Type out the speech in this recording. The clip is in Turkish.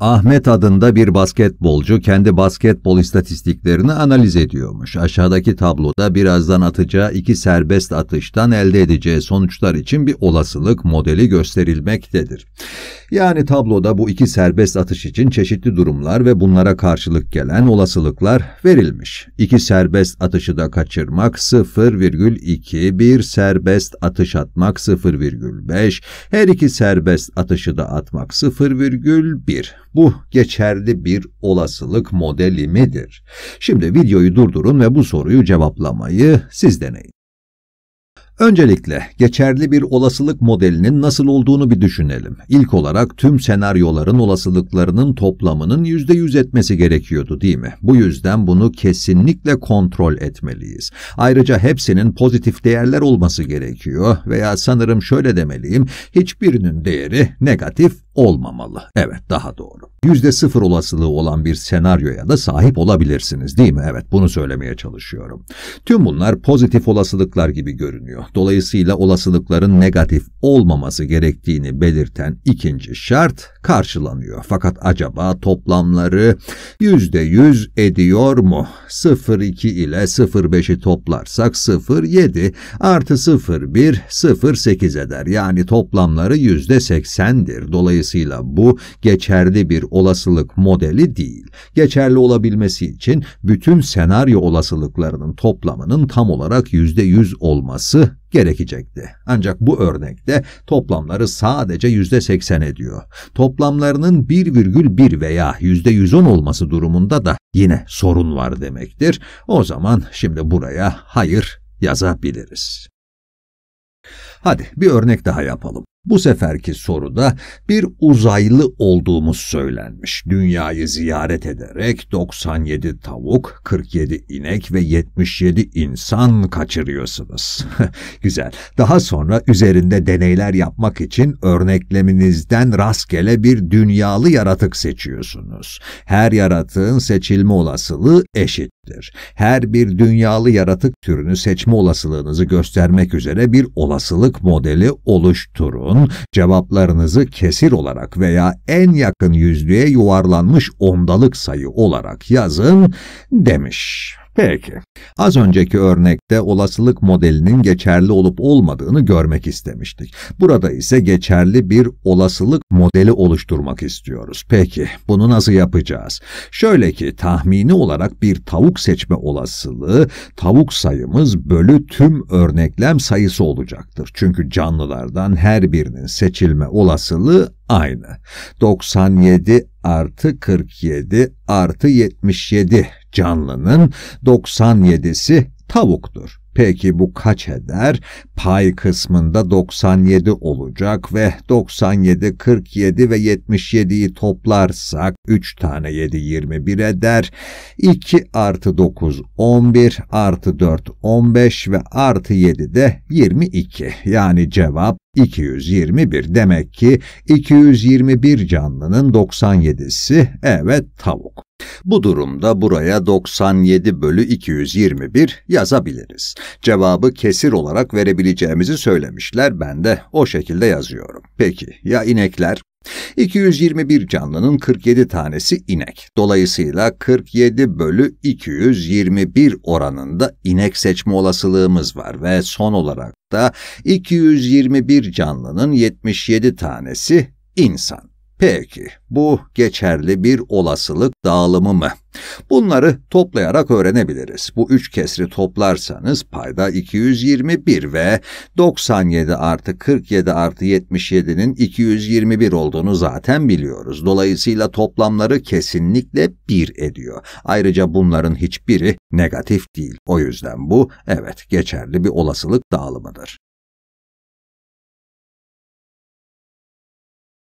Ahmet adında bir basketbolcu kendi basketbol istatistiklerini analiz ediyormuş. Aşağıdaki tabloda birazdan atacağı iki serbest atıştan elde edeceği sonuçlar için bir olasılık modeli gösterilmektedir. Yani tabloda bu iki serbest atış için çeşitli durumlar ve bunlara karşılık gelen olasılıklar verilmiş. İki serbest atışı da kaçırmak 0,2, bir serbest atış atmak 0,5, her iki serbest atışı da atmak 0,1. Bu geçerli bir olasılık modeli midir? Şimdi videoyu durdurun ve bu soruyu cevaplamayı siz deneyin. Öncelikle geçerli bir olasılık modelinin nasıl olduğunu bir düşünelim. İlk olarak tüm senaryoların olasılıklarının toplamının %100 etmesi gerekiyordu değil mi? Bu yüzden bunu kesinlikle kontrol etmeliyiz. Ayrıca hepsinin pozitif değerler olması gerekiyor veya sanırım şöyle demeliyim hiçbirinin değeri negatif olmamalı. Evet daha doğru. %0 olasılığı olan bir senaryoya da sahip olabilirsiniz değil mi? Evet bunu söylemeye çalışıyorum. Tüm bunlar pozitif olasılıklar gibi görünüyor. Dolayısıyla olasılıkların negatif olmaması gerektiğini belirten ikinci şart karşılanıyor. Fakat acaba toplamları %100 ediyor mu? 0,2 ile 0,5'i toplarsak 0,7 artı 0,1 0,8 eder. Yani toplamları %80'dir. Dolayısıyla Dolayısıyla bu geçerli bir olasılık modeli değil. Geçerli olabilmesi için bütün senaryo olasılıklarının toplamının tam olarak %100 olması gerekecekti. Ancak bu örnekte toplamları sadece %80 ediyor. Toplamlarının 1,1 veya %110 olması durumunda da yine sorun var demektir. O zaman şimdi buraya hayır yazabiliriz. Hadi bir örnek daha yapalım. Bu seferki soruda bir uzaylı olduğumuz söylenmiş. Dünyayı ziyaret ederek 97 tavuk, 47 inek ve 77 insan kaçırıyorsunuz. Güzel. Daha sonra üzerinde deneyler yapmak için örnekleminizden rastgele bir dünyalı yaratık seçiyorsunuz. Her yaratığın seçilme olasılığı eşittir. Her bir dünyalı yaratık türünü seçme olasılığınızı göstermek üzere bir olasılık balık modeli oluşturun, cevaplarınızı kesir olarak veya en yakın yüzlüğe yuvarlanmış ondalık sayı olarak yazın demiş. Peki. Az önceki örnekte olasılık modelinin geçerli olup olmadığını görmek istemiştik. Burada ise geçerli bir olasılık modeli oluşturmak istiyoruz. Peki, bunu nasıl yapacağız? Şöyle ki, tahmini olarak bir tavuk seçme olasılığı, tavuk sayımız bölü tüm örneklem sayısı olacaktır. Çünkü canlılardan her birinin seçilme olasılığı aynı. 97 artı 47 artı 77 canlının 97'si tavuktur. Peki bu kaç eder? Pay kısmında 97 olacak ve 97, 47 ve 77'yi toplarsak 3 tane 7 21 eder. 2 artı 9 11 artı 4 15 ve artı 7 de 22. Yani cevap 221 demek ki 221 canlının 97'si evet tavuk. Bu durumda buraya 97 bölü 221 yazabiliriz cevabı kesir olarak verebileceğimizi söylemişler. Ben de o şekilde yazıyorum. Peki ya inekler? 221 canlının 47 tanesi inek. Dolayısıyla 47 bölü 221 oranında inek seçme olasılığımız var ve son olarak da 221 canlının 77 tanesi insan. Peki, bu geçerli bir olasılık dağılımı mı? Bunları toplayarak öğrenebiliriz. Bu üç kesri toplarsanız payda 221 ve 97 artı 47 artı 77'nin 221 olduğunu zaten biliyoruz. Dolayısıyla toplamları kesinlikle 1 ediyor. Ayrıca bunların hiçbiri negatif değil. O yüzden bu evet geçerli bir olasılık dağılımıdır.